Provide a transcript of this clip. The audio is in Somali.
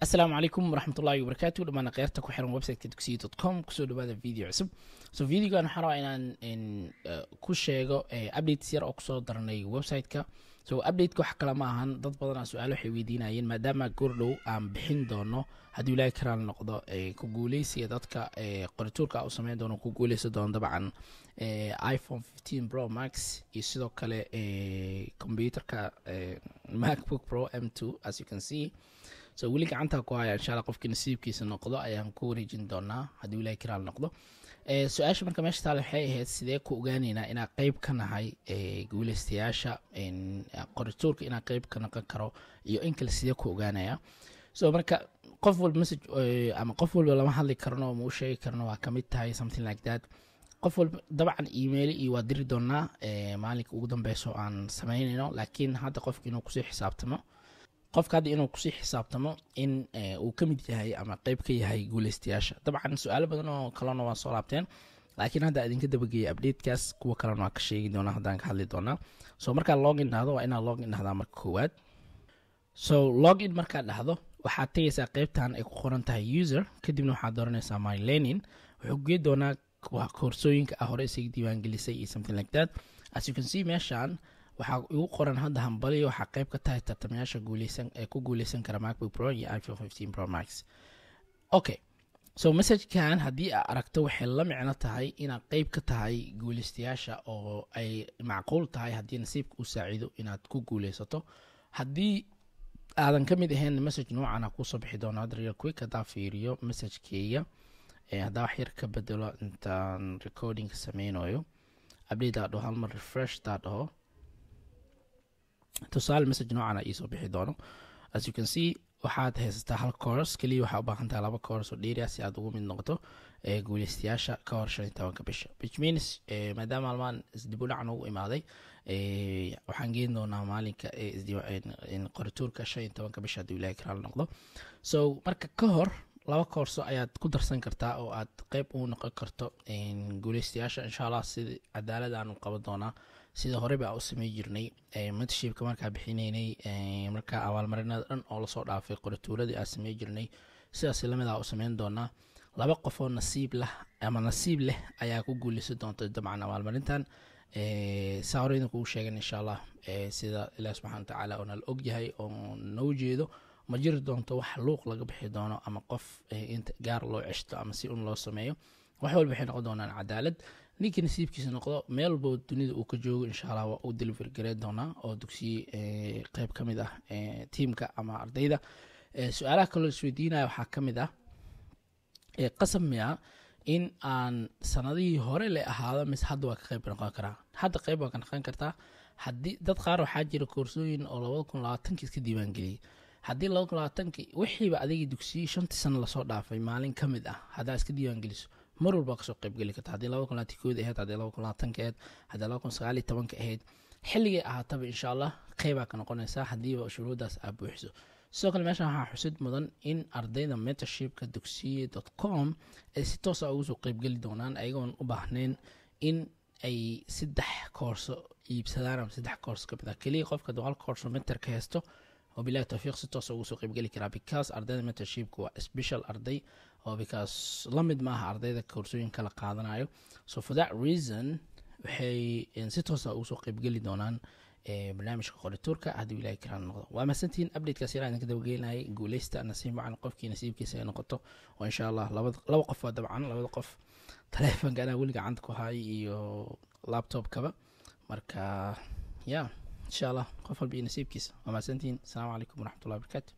asalaamu calaykum waraxmatullahi wabarakaatu dhamaana keyrta ku xiran websiteka dugsiyi dot com kusoo dhawaada video cusub so videogan waxaan rabaa inaan eh, ku sheego eh, updates yar oo kusoo daranay websiteka so updateka wax kale ma ahan dad badan su-aalo waxay weydiinayeen maadaama goordhow aan bixin doono haddii ilaahi karaal noqdo eh, ku guuleysiga dadka qorituurka u sameyn doono ku guuleysa doono dabcan iphone fifteen pro max iyo sidoo kale computerka macbook pro m two as you can see so weli gacantaa ku haya insha qofkii nasiibkiisa noqdo ayaan ku wareejin doonaa haddii wilahi kiraal noqdo eh, su-aasha marka meesha taale waxay ahayd sidee ku ogaaneynaa inaa qeyb ka nahay eh, guuleystayaasha qorituurka ah, inaa qeyb ka noqon karo iyo in kale sidee ku ogaanaya so marka qof walba message eh, ama qof walba lama hadli karno ma u karno waa kamid tahay something like that qof walba dabcan email iyo waa diri doonaa maalinka ugu dambeyso aan sameynayno laakiin hadda qofka inuu kusii xisaabtamo qofka hadda inuu kusii xisaabtamo in eh, uu ka mid yahay ama qeyb ka yahay guuleystayaasha dabcan su-aalo badan oo kalena waa soo laabteen laakiin hadda idinka dabageeyay updatekaas kuwa kalena waa ka sheegi doonaa haddaan ka hadli doonaa so markaa login dhahdo waa inaad login dhahdaa marka koowaad so login markaad dhahdo waxaad tegaysaa qeybtan ay ku qoran tahay user kadibna waxaad dooranaysaa my lenin wuxuu kuge doonaa koorsooyinka ah hore isga diiwaangelisay iyo something like that as you can see meeshaan waxaa igu qoran hadda hambaliyo waxaa qeyb ka tahay tartamayaasha guuleysan ee ku guuleysan kara macbook pro iyo iphone fifteen pro max okay so messajkan haddii aa aragto waxay la micno tahay inaad qeyb ka tahay guuleystayaasha oo ay macquul tahay haddii nasiibka u saaciido inaad ku guuleysato haddii aadan ka mid ahayn message noocana kuusoo bixi doona had quick haddaa fiiriyo messajkeyga haddaa wax yar ka bedelo intaan recordingka sameynayo abdate aa dhaho halmar refresh daa dhaho tusaale message noocan ii soo bixi doono as you can see waxaad haysataa hal coors keliya waxaa ubaahantaha laba coors oo dheeri ah si aad ugu mid noqoto ee eh, guuleystayaasha ka hor shan iyo tobanka bisha bichmins eh, maadaama almaan isdibudhacan ugu imaaday eh, waxaan geeni doonaa maalinka qorituurka shan iyo tobanka bisha hadduu ilahay karaal noqdo so marka ka hor laba koorso ayaad ku darsan kartaa oo aad qeyb uu noqon karto guuleystayaasha insha allah sida cadaalad ah aanu qaban doonaa sida horey u samey jirnay mentorshipka markaa bixinaynay markaa abaalmarinada dhan oo lasoo dhaafay qorituuladii aan samey jirnay sidaas lamida u sameyn doonaa laba qofoo nasiib lah ama nasiib leh ayaa ku guuleysan doonta dabcan abaalmarintan saa hore idin sheegan insha allah sida ilaah subxana watacaala oonala ogyahay oo noo jeedo ma jiri doonto wax luuq laga bixi doono ama qof inta gaar loo ceshto ama si un loo sameeyo wax walba waxay noqon doonaan cadaalad ninkii nasiibkiisa noqdo meel dunida uu ka joogo insha allah waa uu deliver gareen doonaa oo dugsiye eh, qeyb ka mid ah eh, tiimka ama ardayda eh, su-aalaha kaloo isweydiinaya waxaa ka mid ah qasab in aan sanadihii hore le ahaado mise hadda waa ka qeyb noqon karaa hadda qeyb waa ka noqon kartaa haddii dad qaar waxaa jira koorsooyin oo labada kun labaatanki iska diiwaangeliyay haddii labada kun labaatanki wixiiba adigii dugsiye shantii sano lasoo dhaafay maalin ka mid ah haddaa iska diiwaangeliso mar walba kasoo qaybgeli karta hadii laba kun laatankooda ahayd haddii laba kun labaatanka ahayd haddii laba kun sagaaliyo tobanka ahayd xilligay ahaataba insha allah qeybaa ka noqonaysaa haddiiba shuruuddaas aad buuxiso sidoo kale meeshan waxaa xusid mudan in ardayda mentorshipka dugsiye dot com ay si toosa ah ugu soo qeybgeli doonaan ayagoon u baahnayn in ay saddex koorso iibsadaan ama saddex koorso kamid ah keliya qofka boqol koorso mentorka haysto oo bilahi tawfiiq si toosa ugu soo qaybgeli karaa bikaas ardayda mentorshipka waa special arday oo bikaas la mid ma aha ardayda koorsooyinka la qaadanayo so for that reason waxay eh, si toosa ah ugu soo qaybgeli doonaan eh, barnaamijka qorituurka haddii ilaahi karaan noqdo waa mahadsantihiin updatekaas yaraa idinka dabagelinayay guuleysta nasiib wacan qofkii nasiibkiisa ay noqoto oo insha allah laba qof waa dabcan labada qof taleefonka anaa weli gacanta ku hay iyo laptopkaba marka ya yeah insha allah qof walba iyo nasiibkiisa waa mahadsantihiin asalamu calaykum waraxmatullahi barakaatu